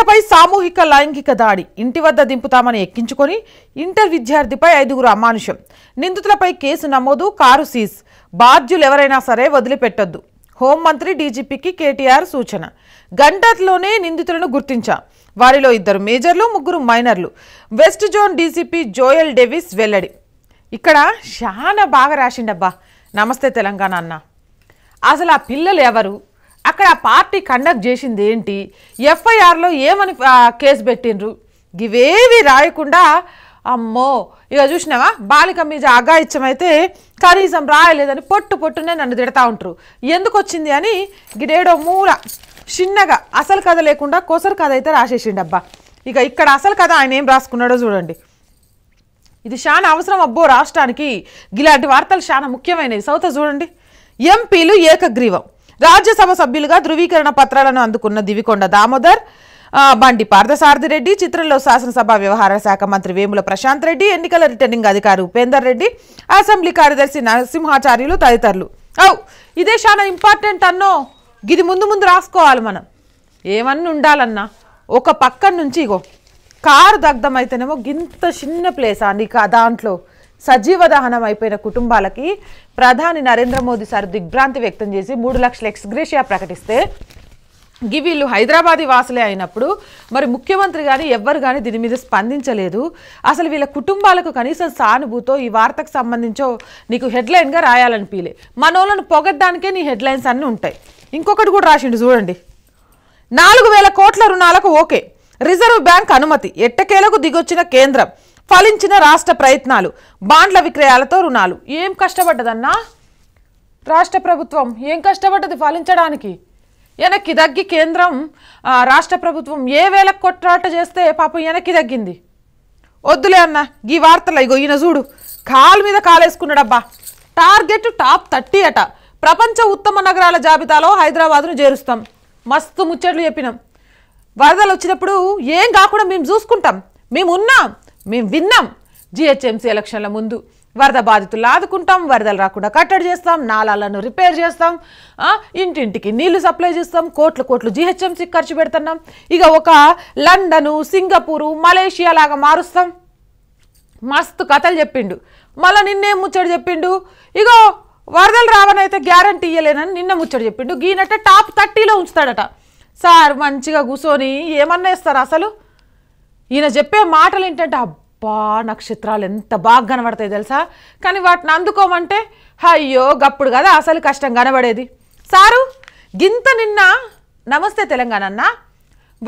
బాలికపై సామూహిక లైంగిక దాడి ఇంటి వద్ద దింపుతామని ఎక్కించుకొని ఇంటర్ విద్యార్థిపై ఐదుగురు అమానుషం నిందితులపై కేసు నమోదు కారు సీజ్ బాధ్యులెవరైనా సరే వదిలిపెట్టొద్దు హోంమంత్రి డీజీపీకి కేటీఆర్ సూచన గంటలోనే నిందితులను గుర్తించాం వారిలో ఇద్దరు మేజర్లు ముగ్గురు మైనర్లు west zone DCP Joel Davis వెల్లడి ఇక్కడ చాలా బాగా రాసిండబ్బా నమస్తే తెలంగాణ అన్న అసలు ఆ పిల్లలు ఎవరు అక్కడ పార్టీ కండక్ట్ చేసింది ఏంటి ఎఫ్ఐఆర్లో ఏమని కేసు పెట్టిండ్రు ఇవేవి రాయకుండా అమ్మో ఇక చూసినావా బాలిక మీద అయితే కనీసం రాయలేదని పొట్టు పొట్టునే నన్ను తిడతా ఉంటారు ఎందుకు వచ్చింది అని గిడేడో మూల చిన్నగా అసలు కథ లేకుండా కొసరు కథ అయితే రాసేసిండబ్బా ఇక ఇక్కడ అసలు కథ ఆయన ఏం రాసుకున్నాడో చూడండి ఇది చాలా అవసరం అబ్బో రాష్ట్రానికి ఇలాంటి వార్తలు చాలా ముఖ్యమైనవి సౌత చూడండి ఎంపీలు ఏకగ్రీవం రాజ్యసభ సభ్యులుగా ధృవీకరణ పత్రాలను అందుకున్న దివికొండ దామోదర్ బండి పార్థసారథిరెడ్డి చిత్రంలో శాసనసభ వ్యవహార శాఖ మంత్రి వేముల ప్రశాంత్ రెడ్డి ఎన్నికల రిటర్నింగ్ అధికారి ఉపేందర్ రెడ్డి అసెంబ్లీ కార్యదర్శి నరసింహాచార్యులు తదితరులు ఔ ఇదే చాలా ఇంపార్టెంట్ అన్నో ఇది ముందు ముందు రాసుకోవాలి మనం ఏమన్నా ఉండాలన్నా ఒక పక్కన నుంచి ఇగో కారు దగ్ధమైతేనేమో గింత చిన్న ప్లేసా నీకు దాంట్లో సజీవ దహనం అయిపోయిన కుటుంబాలకి ప్రధాని నరేంద్ర మోదీ సార్ దిగ్భ్రాంతి వ్యక్తం చేసి మూడు లక్షల ఎక్స్గ్రేషియా ప్రకటిస్తే గి వీళ్ళు హైదరాబాద్ వాసులే అయినప్పుడు మరి ముఖ్యమంత్రి కానీ ఎవ్వరు కానీ దీని మీద స్పందించలేదు అసలు వీళ్ళ కుటుంబాలకు కనీసం సానుభూతో ఈ వార్తకు సంబంధించో నీకు హెడ్లైన్గా రాయాలని పీలే మనోళ్ళను పొగడ్డానికే నీ హెడ్లైన్స్ అన్నీ ఉంటాయి ఇంకొకటి కూడా రాసిండు చూడండి నాలుగు వేల కోట్ల రుణాలకు ఓకే రిజర్వ్ బ్యాంక్ అనుమతి ఎట్టకేలకు దిగొచ్చిన కేంద్రం ఫలించిన రాష్ట్ర ప్రయత్నాలు బాండ్ల విక్రయాలతో రుణాలు ఏం కష్టపడ్డదన్నా రాష్ట్ర ప్రభుత్వం ఏం కష్టపడ్డది ఫలించడానికి వెనక్కి తగ్గి కేంద్రం రాష్ట్ర ప్రభుత్వం ఏ వేళ కొట్లాట చేస్తే పాపం వెనక్కి తగ్గింది వద్దులే అన్న ఈ వార్తలు ఇగో ఈయన చూడు కాలు మీద కాలేసుకున్నాడబ్బా టార్గెట్ టాప్ థర్టీ అట ప్రపంచ ఉత్తమ నగరాల జాబితాలో హైదరాబాద్ను చేరుస్తాం మస్తు ముచ్చట్లు చెప్పినాం వరదలు వచ్చినప్పుడు ఏం కాకుండా మేము చూసుకుంటాం మేము మేము విన్నాం జిహెచ్ఎంసీ ఎలక్షన్ల ముందు వరద బాధితులు ఆదుకుంటాం వరదలు రాకుండా కట్టడి చేస్తాం నాలాలను రిపేర్ చేస్తాం ఇంటింటికి నీళ్లు సప్లై చేస్తాం కోట్లు కోట్లు జిహెచ్ఎంసీకి ఖర్చు పెడుతున్నాం ఇక ఒక లండను సింగపూరు మలేషియా లాగా మారుస్తాం మస్తు కథలు చెప్పిండు మళ్ళీ నిన్నే ముచ్చడు చెప్పిండు ఇగో వరదలు రావనైతే గ్యారంటీ ఇయ్యలేనని నిన్న ముచ్చడు చెప్పిండు గీనట్ట టాప్ థర్టీలో ఉంచుతాడట సార్ మంచిగా కూర్చొని ఏమన్నా ఇస్తారు అసలు ఈయన చెప్పే మాటలు ఏంటంటే అబ్బా నక్షత్రాలు ఎంత బాగా కనబడతాయి తెలుసా కానీ వాటిని అందుకోమంటే అయ్యో గప్పుడు కదా అసలు కష్టం కనబడేది సారు గింత నిన్న నమస్తే తెలంగాణ అన్న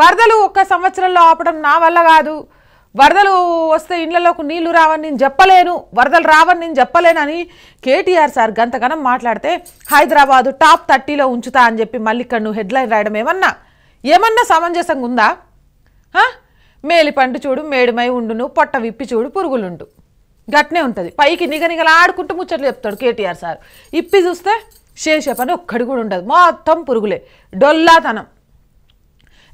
వరదలు ఒక్క సంవత్సరంలో ఆపడం నా వల్ల కాదు వరదలు వస్తే ఇళ్లలోకి నీళ్లు రావని నేను చెప్పలేను వరదలు రావని నేను చెప్పలేనని కేటీఆర్ సార్ గంతగనం మాట్లాడితే హైదరాబాదు టాప్ థర్టీలో ఉంచుతా అని చెప్పి మళ్ళీ ఇక్కడ నువ్వు హెడ్లైన్ రాయడం ఏమన్నా ఏమన్నా సమంజసంగా ఉందా మేలిపండు చూడు మేడిమై ఉండును పొట్ట విప్పి చూడు పురుగులుండు గట్నే ఉంటుంది పైకి నిగనిగలా ఆడుకుంటూ ముచ్చట్లు చెప్తాడు కేటీఆర్ సార్ ఇప్పి చూస్తే పని ఒక్కడి కూడా ఉండదు మొత్తం పురుగులే డొల్లాతనం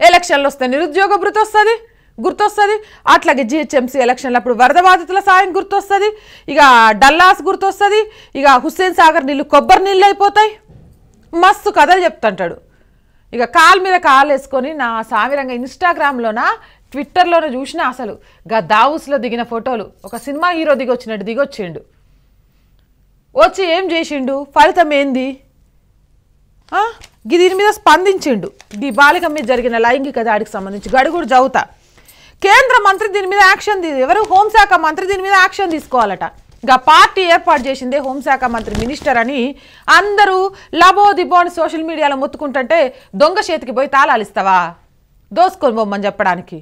ఎలక్షన్లు వస్తే నిరుద్యోగ వస్తుంది గుర్తొస్తుంది అట్లాగే జిహెచ్ఎంసీ ఎలక్షన్లు అప్పుడు వరద బాధితుల సాయం గుర్తొస్తుంది ఇక డల్లాస్ గుర్తొస్తుంది ఇక హుస్సేన్ సాగర్ నీళ్ళు కొబ్బరి నీళ్ళు అయిపోతాయి మస్తు కథలు చెప్తుంటాడు ఇక కాలు మీద కాలు వేసుకొని నా సామిరంగా ఇన్స్టాగ్రామ్లోనా ట్విట్టర్లోనే చూసినా అసలు గా దావుస్లో దిగిన ఫోటోలు ఒక సినిమా హీరో దిగొచ్చినట్టు దిగొచ్చిండు వచ్చి ఏం చేసిండు ఫలితం ఏంది దీని మీద స్పందించిండు ఈ బాలిక మీద జరిగిన లైంగిక దాడికి సంబంధించి గడుగుడు చదువుతా కేంద్ర మంత్రి దీని మీద యాక్షన్ ఎవరు హోంశాఖ మంత్రి దీని మీద యాక్షన్ తీసుకోవాలట ఇంకా పార్టీ ఏర్పాటు చేసిందే హోంశాఖ మంత్రి మినిస్టర్ అని అందరూ లబో దిబో అని సోషల్ మీడియాలో మొత్తుకుంటుంటే దొంగ చేతికి పోయి తాళాలిస్తావా దోసుకొని బొమ్మని చెప్పడానికి